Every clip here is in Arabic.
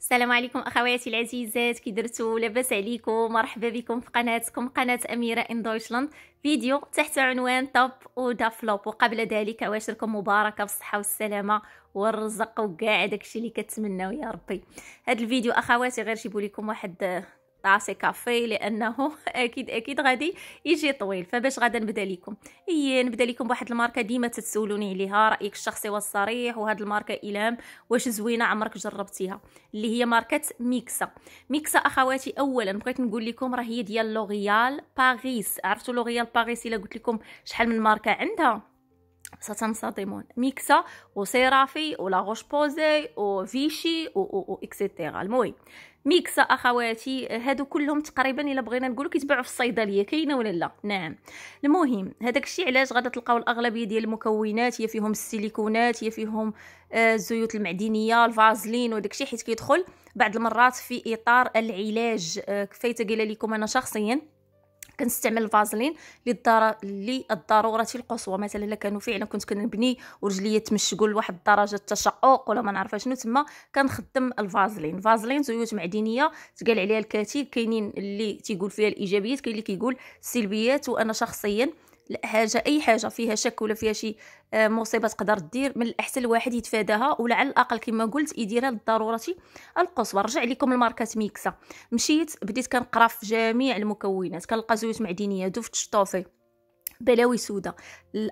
السلام عليكم اخواتي العزيزات كي درتو لاباس عليكم مرحبا بكم في قناتكم قناه اميره ان دويشلاند فيديو تحت عنوان توب او فلوب وقبل ذلك عواشركم مباركه بالصحه والسلامه والرزق وكاع داكشي اللي كتمناو يا ربي هذا الفيديو اخواتي غير جيبوا لكم واحد طاسي كافي لانه اكيد اكيد غادي يجي طويل فباش غادي نبدا لكم اي نبدا لكم بواحد الماركه ديما تتسولوني عليها رايك الشخصي والصريح وهاد الماركه الام واش زوينه عمرك جربتيها اللي هي ماركه ميكسا ميكسا اخواتي اولا بغيت نقول لكم راه هي ديال لوريال باريس عرفتوا لوريال باريس الا قلت لكم شحال من ماركه عندها ستنصدمون ميكسا وسيرافي ولا غوش بوزي وفيشي و, و, و اكسيتيرا المهم ميكسا اخواتي هادو كلهم تقريبا الا بغينا نقولوا كيتباعوا في الصيدليه كاينه ولا لا نعم المهم هذاك الشيء علاش غادي تلقاو الاغلبيه ديال المكونات هي فيهم السيليكونات هي فيهم آه، الزيوت المعدنيه الفازلين وداك الشيء حيت كيدخل بعض المرات في اطار العلاج آه، كفايته قال لكم انا شخصيا كنستعمل فازلين للضروره القصوى مثلا الا كانوا فعلا كنت كنبني ورجلي تمشقوا لواحد الدرجه التشقق ولا ما نعرف شنو تما كنخدم الفازلين فازلين زيوت معدنيه تقال عليها الكثير كاينين اللي تيقول فيها الايجابيات كاين اللي كيقول السلبيات وانا شخصيا حاجه اي حاجه فيها شك ولا فيها شي آه، مصيبه تقدر دير من الاحسن الواحد يتفاداها ولا على الاقل كما قلت يديرها للضروره القصوى رجع لكم الماركات ميكسا مشيت بديت كنقرا في جميع المكونات كنلقى زيوت معدنيه دفت شطوفي بلاوي سودا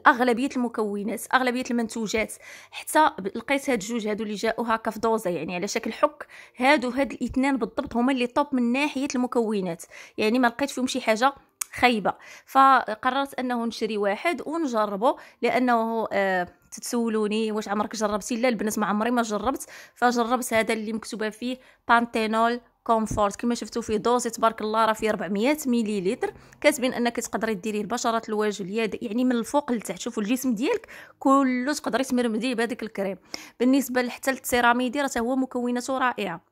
اغلبيه المكونات اغلبيه المنتوجات حتى لقيت هاد الجوج هادو اللي جاؤوا هكا في دوزه يعني على شكل حك هادو هاد الاثنين بالضبط هما اللي طوب من ناحيه المكونات يعني ما لقيت فيهم شي حاجه خايبه فقررت انه نشري واحد ونجربه لانه آه تتسولوني واش عمرك جربتي لا البنات ما عمري ما جربت فجربت هذا اللي مكتوبه فيه بانتينول كومفورت كما شفتوا في دوزي تبارك الله راه فيه 400 مليليتر كاتبين انك تقدري ديريه لبشره الوجه اليد يعني من الفوق لتحت شوفوا الجسم ديالك كله تقدري تمرمديه بهذيك الكريم بالنسبه حتى للسيراميدي راه هو مكوناته رائعه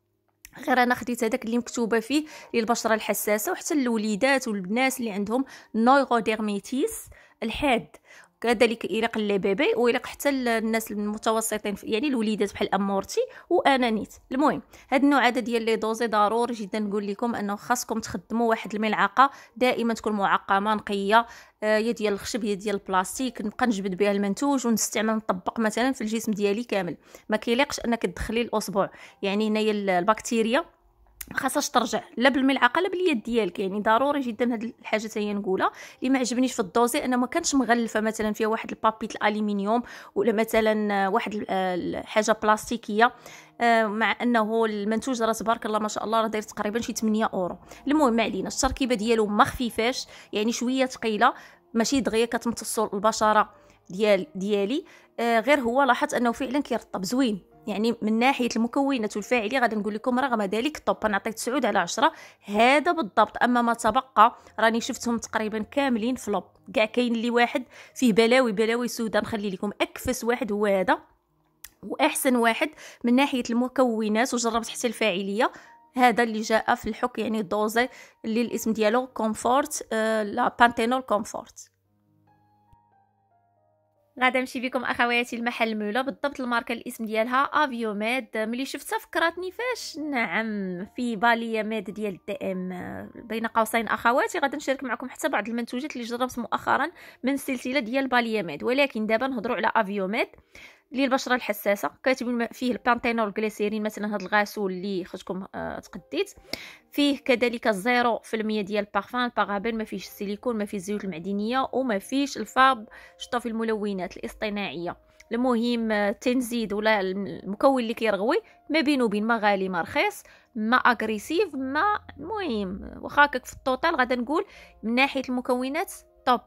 غير انا خديت هذاك اللي مكتوبه فيه للبشره الحساسه وحتى الوليدات والبنات اللي عندهم نويغوديرميتيس الحاد كذلك إلى بيبي وإلى حتى الناس المتوسطين يعني الوليدات بحال امورتي وانا نيت المهم هاد النوع هذا ديال لي دوزي ضروري جدا نقول لكم انه خاصكم تخدموا واحد الملعقه دائما تكون معقمه نقيه آه، يا ديال الخشب يا ديال البلاستيك نبقى نجبد بها المنتوج ونستعمل نطبق مثلا في الجسم ديالي كامل ما كيليقش انك تدخلي الاصبع يعني هنايا البكتيريا ما خاصهاش ترجع لا بالملعقه لا باليد ديالك يعني ضروري جدا هاد الحاجه هي نقولها اللي ما عجبنيش في الدوزي انا ما كانش مغلفه مثلا فيها واحد البابيت الالومنيوم ولا مثلا واحد الحاجه بلاستيكيه آه، مع انه المنتوج راه تبارك الله ما شاء الله راه داير تقريبا شي 8 اورو المهم ما علينا التركيبه ديالو ما خفيفاش يعني شويه ثقيله ماشي دغيا كتمتص البشره ديال ديالي آه، غير هو لاحظت انه فعلا كيرطب زوين يعني من ناحيه المكونات والفاعليه غادي نقول لكم رغم ذلك طوب انا عطيت 9 على 10 هذا بالضبط اما ما تبقى راني شفتهم تقريبا كاملين فلوب كاع كاين لي واحد فيه بلاوي بلاوي سودا نخلي لكم اكفس واحد هو هذا واحسن واحد من ناحيه المكونات وجربت حتى الفاعليه هذا اللي جاء في الحك يعني دوزي اللي الاسم ديالو كومفورت آه لا بانتينول كومفورت غادا نمشي بكم اخواتي لمحل مولا بالضبط الماركه الاسم ديالها افيو ملي شفتها فكراتني فاش نعم في باليا ميد ديال الدي ام بين قوسين اخواتي غادا نشارك معكم حتى بعض المنتوجات اللي جربت مؤخرا من سلسله ديال باليا ميد ولكن دابا نهضروا على افيو للبشره الحساسه كاتبين فيه البانتينول غليسيرين مثلا هذا الغاسول اللي خصكم آه تقديت فيه كذلك 0% ديال البارفان البارابين ما فيهش السيليكون ما فيه الزيوت المعدنيه وما فيهش الفاب شطه في الملونات الاصطناعيه المهم آه، تنزيد ولا المكون اللي كيرغوي ما بينه وبين ما غالي ما رخيص ما اغريسيف ما المهم واخا في التوتال غادا نقول من ناحيه المكونات توب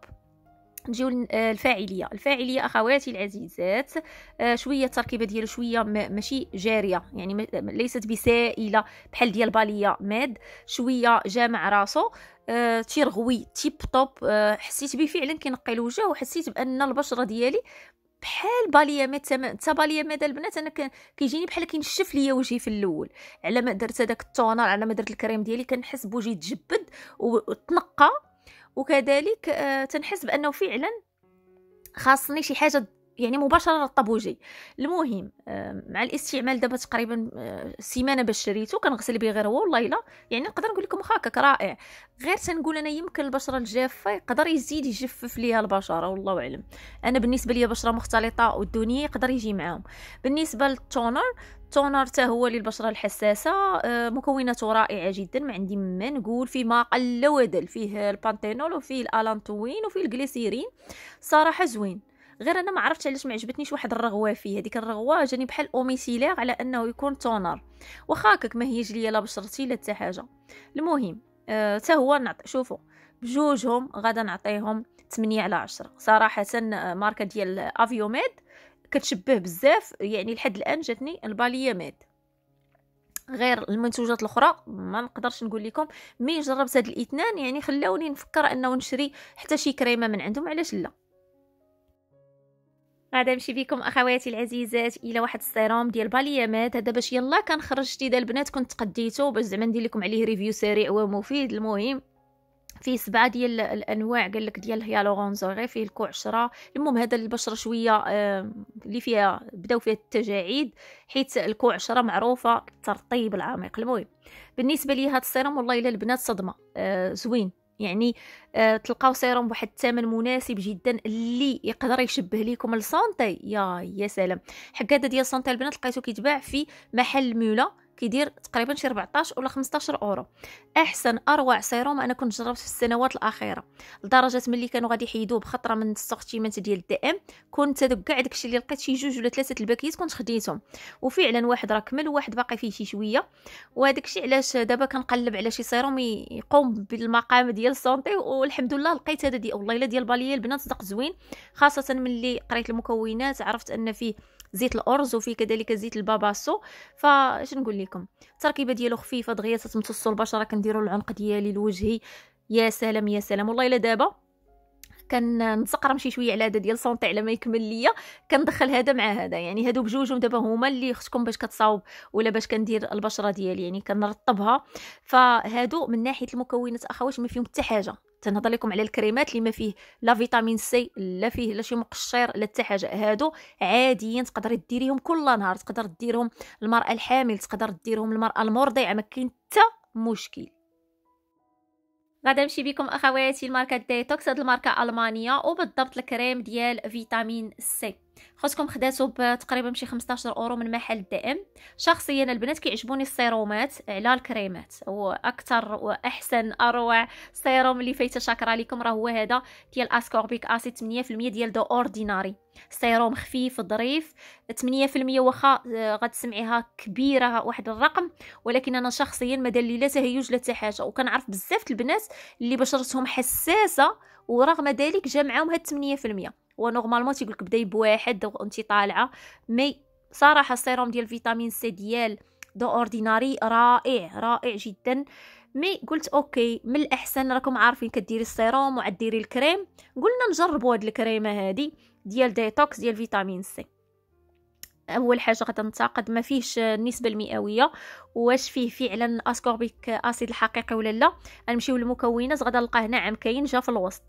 نجيو آه، الفاعليه الفاعليه اخواتي العزيزات آه، شويه التركيبه ديالو شويه ماشي جاريه يعني ليست بسائله بحال ديال باليه ماد شويه جامع راسو آه، تيرغوي تيب توب حسيت به فعلا كينقي الوجه وحسيت بان البشره ديالي بحال باليه تا حتى ماد البنات انا كيجيني بحال كينشف ليا وجهي في الاول على ما درت هذاك التونر على ما درت الكريم ديالي كنحس بوجهي تجبد وتنقى وكذلك آه، تنحس بانه فعلا خاصني شي حاجه يعني مباشره للطابوجي المهم آه، مع الاستعمال دابا تقريبا آه، سيمانه باش شريته كنغسل به غير هو والله الا يعني نقدر نقول لكم واخا هكاك رائع غير تنقول انا يمكن البشره الجافه يقدر يزيد يجفف ليها البشره والله اعلم انا بالنسبه ليا بشره مختلطه والدنيا يقدر يجي معاهم بالنسبه للتونر التونر هو للبشره الحساسه آه، مكوناته رائعه جدا ما عندي ما نقول فيه ما قل ودل فيه البانتينول وفيه الالانتوين وفيه الجليسيرين صراحه زوين غير انا ما عرفتش علاش ما عجبتنيش واحد الرغوه فيه هذيك الرغوه جاني بحال اوميسيلير على انه يكون تونر واخا هكاك ما هيش ليا لا بشرتي لا حتى حاجه المهم حتى آه هو نعطي شوفوا بجوجهم غادا نعطيهم 8 على 10 صراحه آه، ماركه ديال افيوميد كتشبه بزاف يعني لحد الان جاتني الباليه ميد غير المنتوجات الاخرى ما نقدرش نقول لكم مي جربت هاد الاثنان يعني خلاوني نفكر انه نشري حتى شي كريمه من عندهم علاش لا غادا نمشي بكم اخواتي العزيزات الى واحد السيروم ديال باليامات هذا باش يلا كنخرج جديد البنات كنت قديته باش زعما ندير لكم عليه ريفيو سريع ومفيد المهم فيه سبعة ديال الانواع قال لك ديال الهيالورونزوري فيه الكوع عشرة المهم هذا البشره شويه اللي فيها بداو فيها التجاعيد حيت الكوع عشرة معروفه الترطيب العميق المهم بالنسبه لي هذا السيروم والله الا البنات صدمه آه، زوين يعني آه تلقاو سيروم بواحد الثمن مناسب جدا اللي يقدر يشبه ليكم السونتي يا يا سلام هذا ديال سونتي البنات لقيتو كيتباع في محل مولا كيدير تقريبا شي 14 ولا 15 اورو احسن اروع سيروم انا كنت جربت في السنوات الاخيره لدرجه ملي كانوا غادي يحيدوه بخطره من السورتيمنت ديال الدي ام كنت هذوك كاع داكشي اللي لقيت شي جوج ولا ثلاثه الباكيات كنت خديتهم وفعلا واحد راه كمل وواحد باقي فيه شي شويه الشيء علاش دابا كنقلب على شي سيروم يقوم بالمقام ديال سونتي والحمد لله لقيت هذا دي والله الا ديال باليه البنات صدق زوين خاصه ملي قريت المكونات عرفت ان فيه زيت الارز وفيه كذلك زيت الباباسو فاش نقول لكم التركيبه ديالو خفيفه دغيا تتمتصوا البشره كنديروا العنق ديالي لوجهي يا سلام يا سلام والله الا دابا كنتقرم شي شويه على هذا ديال سونطي على ما يكمل ليا كندخل هذا مع هذا يعني هادو بجوجهم دابا هما اللي خصكم باش كتصاوب ولا باش كندير البشره ديالي يعني كنرطبها فهادو من ناحيه المكونات اخوات ما فيهم حتى حاجه تنهضر لكم على الكريمات اللي ما فيه لا فيتامين سي لا فيه لا شي مقشر لا حتى حاجه هادو عاديين تقدري ديريهم كل نهار تقدر ديرهم المراه الحامل تقدر ديرهم المراه المرضعه ما كاين حتى مشكل غادا نمشي بكم اخواتي الماركه ديتوكس هاد الماركه المانيه وبالضبط الكريم ديال فيتامين سي خصكم خداتو تقريبا شي 15 اورو من محل ام شخصيا البنات كيعجبوني السيرومات على الكريمات واكثر واحسن اروع سيروم اللي فايته شاكرا لكم راه هو هذا ديال اسكوربيك اسيد 8% ديال دو اورديناري سيروم خفيف ظريف 8% واخا آه، غتسمعيها كبيره واحد الرقم ولكن انا شخصيا ما دار لي لا تهيج لا حتى حاجه وكنعرف بزاف البنات اللي بشرتهم حساسه ورغم ذلك جا معاهم هاد 8% ونورمالمون تيقولك بداي بواحد وانت طالعه مي صراحه السيروم ديال فيتامين سي ديال دو اورديناري رائع رائع جدا مي قلت اوكي من الاحسن راكم عارفين كديري السيروم وعديري الكريم قلنا نجربوا هاد الكريمه هادي ديال ديتوكس ديال فيتامين سي اول حاجه غتنتقد ما فيهش النسبه المئويه واش فيه فعلا اسكوربيك اسيد الحقيقي ولا لا غنمشيو للمكونات غدا نلقاه نعم كاين جا في الوسط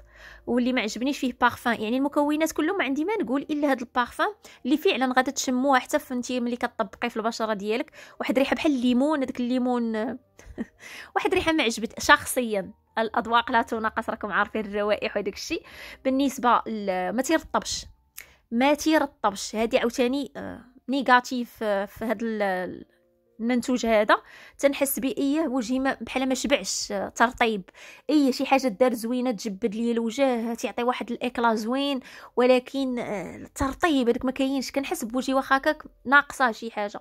واللي ما عجبنيش فيه بارفان يعني المكونات كلهم عندي ما نقول الا هذا البارفان اللي فعلا غادا تشموه حتى فنتي ملي كطبقي في البشره ديالك واحد ريحه بحال الليمون داك الليمون واحد ريحه ما عجبت شخصيا الاذواق لا تناقص راكم عارفين الروائح وداك الشيء بالنسبه ما تيرطبش ما تيرطبش هذه عاوتاني آه، نيجاتيف آه، في هذا المنتوج هذا تنحس بيه ايه وجهي بحال ما شبعش آه، ترطيب اي شي حاجه دار زوينه تجبد لي الوجه تعطي واحد الاكلا زوين ولكن آه، الترطيب هذاك ما كاينش كنحس بوجهي واخا هكاك ناقصه شي حاجه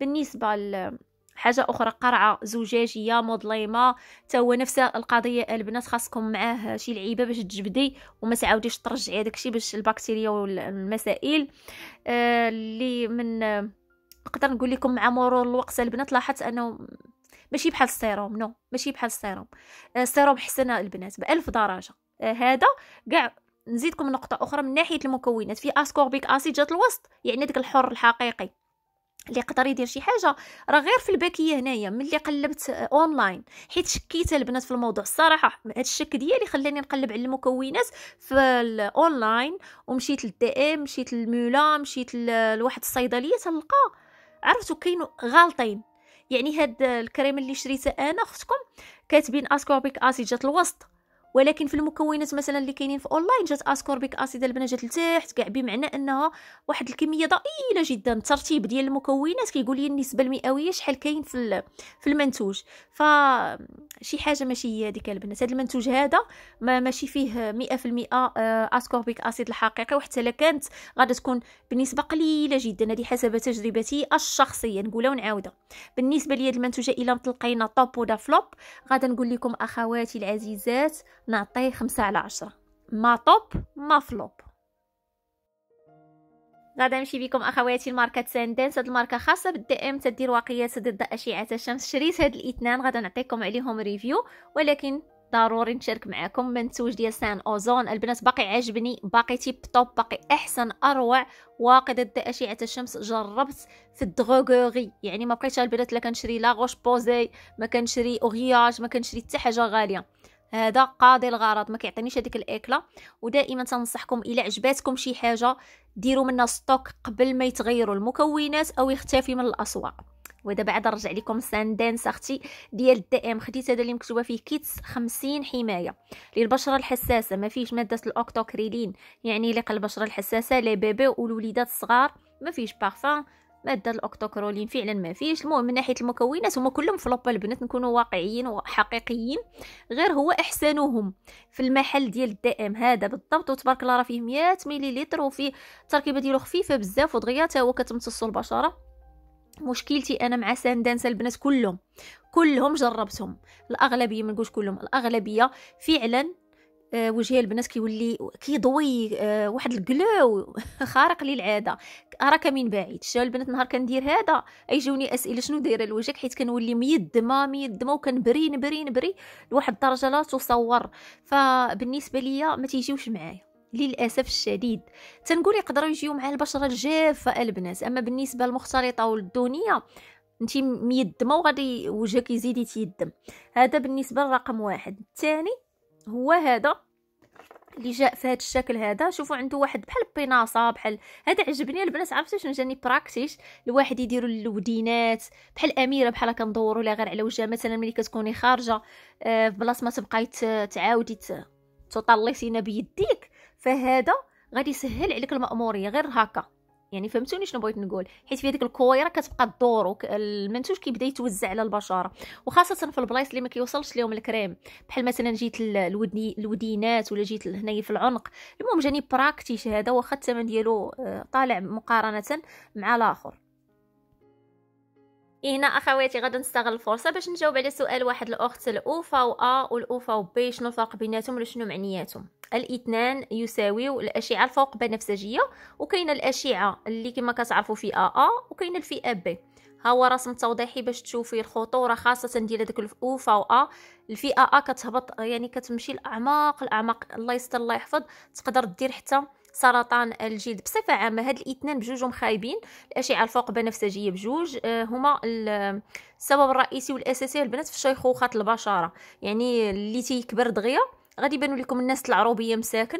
بالنسبه حاجه اخرى قرعه زجاجيه مظلمه حتى هو نفس القضيه البنات خاصكم معاه شي لعيبه باش تجبدي وما تعاوديش ترجعي هذاك الشيء باش البكتيريا والمسائل آه، اللي آه من نقدر نقول لكم مع مرور الوقت البنات لاحظت انه ماشي بحال السيروم نو ماشي بحال السيروم آه، السيروم حسن البنات بألف درجه آه، هذا كاع نزيدكم نقطه اخرى من ناحيه المكونات في اسكوربيك اسيد جات الوسط يعني داك الحر الحقيقي اللي يقدر يدير شي حاجه راه غير في الباكيه هنايا ملي قلبت اونلاين حيت شكيت البنات في الموضوع الصراحه هذا الشك ديالي خلاني نقلب على المكونات في الاونلاين ومشيت للدي ام مشيت للمولا مشيت لواحد الصيدليه تلقى عرفتو كاينو غالطين يعني هاد الكريم اللي شريتها انا اختكم كاتبين اسكوربيك اسيد جات الوسط ولكن في المكونات مثلا اللي كاينين في اونلاين جات اسكوربيك اسيد البنات جات لتحت كاع بمعنى انها واحد الكميه ضئيله جدا الترتيب ديال المكونات كيقول لي النسبه المئويه شحال كاين في في المنتوج ف شي حاجه ماشي هي هذيك البنات هذا المنتوج هذا ما ماشي فيه 100% آه، اسكوربيك اسيد الحقيقي وحتى لا كانت غادي تكون بنسبه قليله جدا هذه حسب تجربتي الشخصيه نقولها ونعاودها بالنسبه لي المنتوجه الا طلقينا طوب ولا فلوب غادي نقول لكم اخواتي العزيزات نعطيه خمسة على عشرة ما طوب ما فلوب غادا نمشي بكم اخواتي لماركه ساندنس هاد الماركه خاصه بالدي ام تدير واقيات ضد اشعه الشمس شريت هاد الاثنان غادا نعطيكم عليهم ريفيو ولكن ضروري نشارك معكم منتوج ديال سان اوزون البنات باقي عاجبني باقي تيب توب باقي احسن اروع واقي ضد اشعه الشمس جربت في الدغوغوغي يعني ما بقيتش البنات لا كنشري لا غوش بوزي ما كنشري اوغياج ما كنشري حتى حاجه غاليه هذا قاضي الغرض ما كيعطينيش هذيك الاكله ودائما تنصحكم الا عجباتكم شي حاجه ديروا منها ستوك قبل ما يتغيروا المكونات او يختفي من الاسواق ودابا عاد نرجع لكم ساندانس اختي ديال الدي ام خديت هذا اللي مكتوبه فيه كيتس 50 حمايه للبشره الحساسه ما فيش ماده الاوكتوكريلين يعني لقى البشره الحساسه لي بيبي والوليدات الصغار ما فيش بارفان ماده الاوكتوكرولين فعلا ما فيش المهم من ناحيه المكونات هما كلهم في البنات نكونوا واقعيين وحقيقيين غير هو احسنهم في المحل ديال الدائم هذا بالضبط وتبارك الله راه فيه 100 مليلتر وفيه التركيبه ديالو خفيفه بزاف ودغيا حتى هو كتمتصو البشره مشكلتي انا مع ساندانسا البنات كلهم كلهم جربتهم الاغلبيه ما نقولش كلهم الاغلبيه فعلا آه، وجهي البنات كيولي كيضوي آه، واحد الكلو خارق للعاده راك من بعيد شنو البنات نهار كندير هذا ايجوني اسئله شنو دايره لوجهك حيت كنولي ميدمه دما وكنبري نبري نبري لواحد الدرجه لا تصور فبالنسبه ليا ما تيجيوش معايا للاسف الشديد تنقول يقدروا يجيو مع البشره الجافه البنات اما بالنسبه للمختلطه والدونيه انت دما وغادي وجهك يزيد يتيدم هذا بالنسبه لرقم واحد الثاني هو هذا اللي جاء في هذا الشكل هذا شوفوا عنده واحد بحال بيناصه بحال هذا عجبني البنات عرفتي شنو جاني براكتيش الواحد يديروا الودينات بحال اميره بحال كندوروا لها غير على وجهها مثلا ملي كتكوني خارجه آه، في بلاصه ما تبقاي تعاودي تطلسينا بيديك فهذا غادي يسهل عليك المأمورية غير هكا يعني فهمتوني شنو بغيت نقول حيت في هذيك الكويره كتبقى الدور المنتوج كيبدا يتوزع على البشره وخاصه في البلايص اللي ما كيوصلش لهم الكريم بحال مثلا جيت الودني الودينات ولا جيت هنايا في العنق المهم جاني براكتيش هذا واخا الثمن ديالو آه، طالع مقارنه مع الاخر هنا اخواتي غادي نستغل الفرصه باش نجاوب على سؤال واحد الاخت الاوفا و ا والاوفا وبي شنو الفرق بيناتهم ولا شنو معنياتهم الاثنان يساويو الاشعه الفوق بنفسجيه وكاينه الاشعه اللي كما كتعرفوا فئه ا وكاينه الفئه بي ها هو رسم توضيحي باش تشوفي الخطوره خاصه ديال هذاك الأوفا و ا الفئه ا كتهبط يعني كتمشي لاعماق الاعماق الله يستر الله يحفظ تقدر دير حتى سرطان الجلد بصفه عامه هاد الاثنين بجوجهم خايبين الاشعه الفوق بنفسجيه بجوج آه، هما السبب الرئيسي والاساسي البنات في شيخوخه البشره يعني اللي تيكبر دغيا غادي يبانوا لكم الناس العروبيه مساكن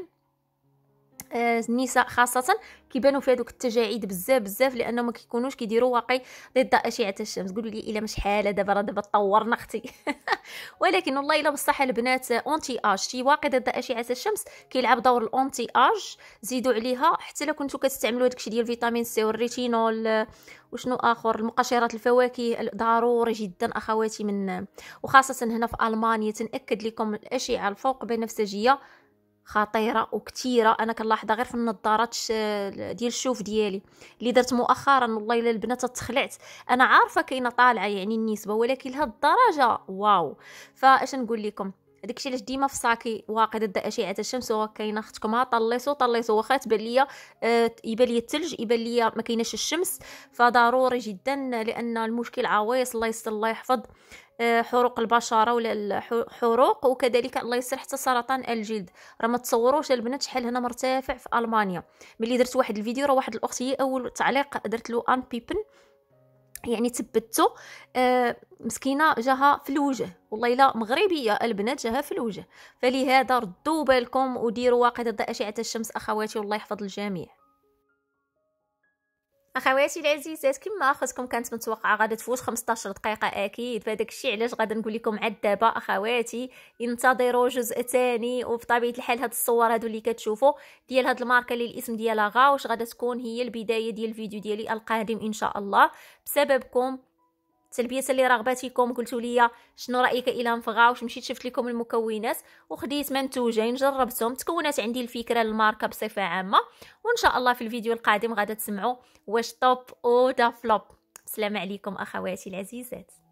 النساء آه، خاصه كيبانوا في هذوك التجاعيد بزاف بزاف لانهم ما كيكونوش كيديروا واقي ضد اشعه الشمس قولوا لي الا مش حاله دابا راه دابا طورنا اختي ولكن والله الا بصح البنات اونتي اج شي واقي ضد اشعه الشمس كيلعب دور الاونتي اج زيدوا عليها حتى لو كنتو كتستعملوا هادشي ديال فيتامين سي والريتينول آه، وشنو اخر المقشرات الفواكه ضروري جدا اخواتي من وخاصه هنا في المانيا تنأكد لكم الاشعه الفوق بنفسجيه خطيره وكثيره انا كنلاحظها غير في النظارات ديال الشوف ديالي اللي درت مؤخرا والله الا البنات تخلعت انا عارفه كاينه طالعه يعني النسبه ولكن لهاد الدرجه واو فاش نقول لكم داكشي علاش ديما في صاكي واقي ضد اشعه الشمس وهو كاينه اختكم ها آه، طليصو طليصو واخا تبان ليا آه، يبان ليا الثلج يبان ليا ما كايناش الشمس فضروري جدا لان المشكل عويص الله يستر الله يحفظ آه، حروق البشره ولا الحروق وكذلك الله يسر حتى سرطان الجلد راه ما تصوروش البنات شحال هنا مرتفع في المانيا ملي درت واحد الفيديو راه واحد الاخت هي اول تعليق درت له ان بيبن يعني تبتو آه مسكينه جاها في الوجه والله الا مغربيه البنات جاها في الوجه فلهذا ردوا بالكم وديروا واقي ضد اشعه الشمس اخواتي والله يحفظ الجميع اخواتي العزيزات كما خصكم كانت متوقعه غادي تفوت 15 دقيقه اكيد فهداك الشيء علاش غادي نقول لكم عاد دابا اخواتي انتظروا جزء ثاني وبطبيعه الحال هاد الصور هادو اللي كتشوفوا ديال هاد الماركه اللي الاسم ديالها غاوش غادي تكون هي البدايه ديال الفيديو ديالي القادم ان شاء الله بسببكم تلبيه لرغبتكم قلتوا لي شنو رايك الى نفغا واش مشيت شفت لكم المكونات وخديت منتوجين جربتهم تكونت عندي الفكره للماركه بصفه عامه وان شاء الله في الفيديو القادم غادا تسمعوا واش توب او دا فلوب السلام عليكم اخواتي العزيزات